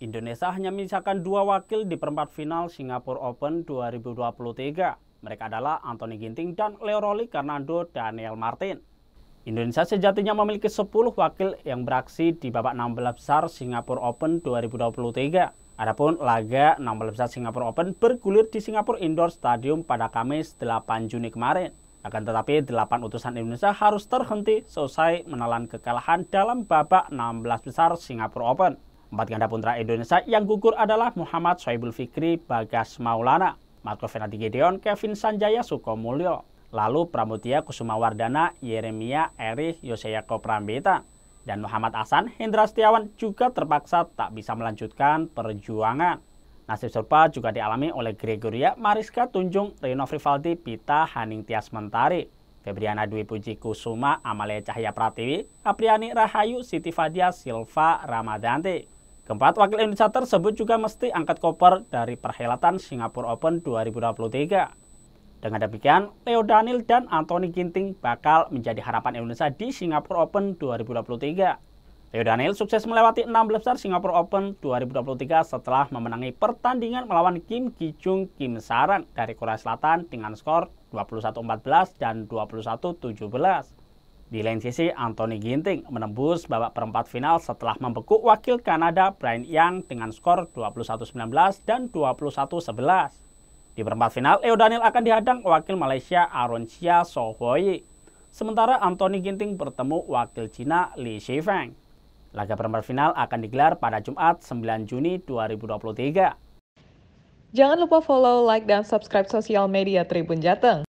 Indonesia hanya menyisakan dua wakil di perempat final Singapura Open 2023. Mereka adalah Anthony Ginting dan Leo Roli Karnando Daniel Martin. Indonesia sejatinya memiliki 10 wakil yang beraksi di babak 16 besar Singapura Open 2023. Adapun laga 16 besar Singapura Open bergulir di Singapura Indoor Stadium pada Kamis 8 Juni kemarin. Akan tetapi, 8 utusan Indonesia harus terhenti selesai menelan kekalahan dalam babak 16 besar Singapura Open. Empat ganda putra Indonesia yang gugur adalah Muhammad Soebul Fikri Bagas Maulana, Marco Fernandi Gedeon, Kevin Sanjaya Sukomulyo, lalu Pramutia Kusuma Wardana, Yeremia Erih Yoseyako Prambeta, dan Muhammad Hasan Hendra Setiawan juga terpaksa tak bisa melanjutkan perjuangan. Nasib serupa juga dialami oleh Gregoria Mariska Tunjung, Reno Frivaldi, Pita Haning Tias Mentari, Febriana Dwi Puji Kusuma, Amalia Cahaya Pratiwi, Apriani Rahayu, Siti Fadia Silva Ramadanti. Keempat wakil Indonesia tersebut juga mesti angkat koper dari perhelatan Singapura Open 2023. Dengan demikian, Leo Daniel dan Anthony Ginting bakal menjadi harapan Indonesia di Singapura Open 2023. Leo Daniel sukses melewati 16 besar Singapura Open 2023 setelah memenangi pertandingan melawan Kim Ki-chung Kim Sarang dari Korea Selatan dengan skor 21-14 dan 21-17. Di lain sisi, Anthony Ginting menembus babak perempat final setelah membekuk wakil Kanada Brian Young dengan skor 21-19 dan 21-11. Di perempat final, Leo Daniel akan dihadang wakil Malaysia Aaron Chia Sohoi. Sementara Anthony Ginting bertemu wakil Cina Li Shifeng. Laga perempat final akan digelar pada Jumat 9 Juni 2023. Jangan lupa follow, like, dan subscribe sosial media Tribun Jateng.